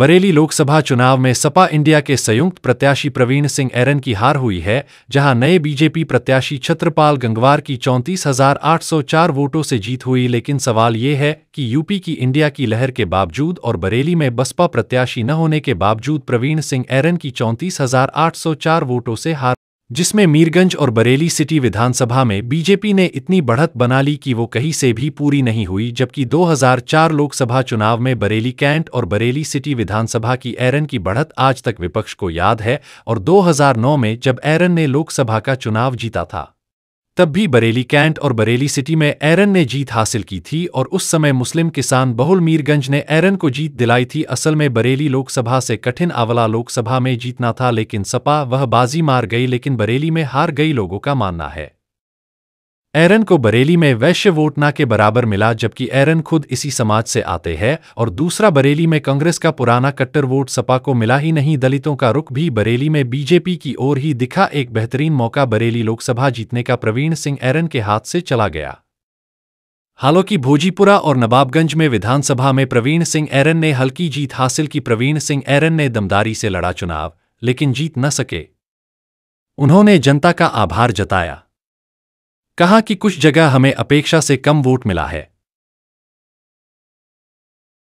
बरेली लोकसभा चुनाव में सपा इंडिया के संयुक्त प्रत्याशी प्रवीण सिंह एरन की हार हुई है जहां नए बीजेपी प्रत्याशी छत्रपाल गंगवार की चौंतीस हजार आठ सौ चार वोटों से जीत हुई लेकिन सवाल ये है कि यूपी की इंडिया की लहर के बावजूद और बरेली में बसपा प्रत्याशी न होने के बावजूद प्रवीण सिंह एरन की चौंतीस हजार आठ सौ चार वोटों से हार जिसमें मीरगंज और बरेली सिटी विधानसभा में बीजेपी ने इतनी बढ़त बना ली कि वो कहीं से भी पूरी नहीं हुई जबकि 2004 लोकसभा चुनाव में बरेली कैंट और बरेली सिटी विधानसभा की एरन की बढ़त आज तक विपक्ष को याद है और 2009 में जब एरन ने लोकसभा का चुनाव जीता था तब भी बरेली कैंट और बरेली सिटी में एरन ने जीत हासिल की थी और उस समय मुस्लिम किसान बहुल मीरगंज ने एरन को जीत दिलाई थी असल में बरेली लोकसभा से कठिन आंवला लोकसभा में जीतना था लेकिन सपा वह बाजी मार गई लेकिन बरेली में हार गई लोगों का मानना है एरन को बरेली में वैश्य वोट ना के बराबर मिला जबकि एरन खुद इसी समाज से आते हैं और दूसरा बरेली में कांग्रेस का पुराना कट्टर वोट सपा को मिला ही नहीं दलितों का रुख भी बरेली में बीजेपी की ओर ही दिखा एक बेहतरीन मौका बरेली लोकसभा जीतने का प्रवीण सिंह एरन के हाथ से चला गया हालांकि भोजीपुरा और नवाबगंज में विधानसभा में प्रवीण सिंह एरन ने हल्की जीत हासिल की प्रवीण सिंह एरन ने दमदारी से लड़ा चुनाव लेकिन जीत न सके उन्होंने जनता का आभार जताया कहा कि कुछ जगह हमें अपेक्षा से कम वोट मिला है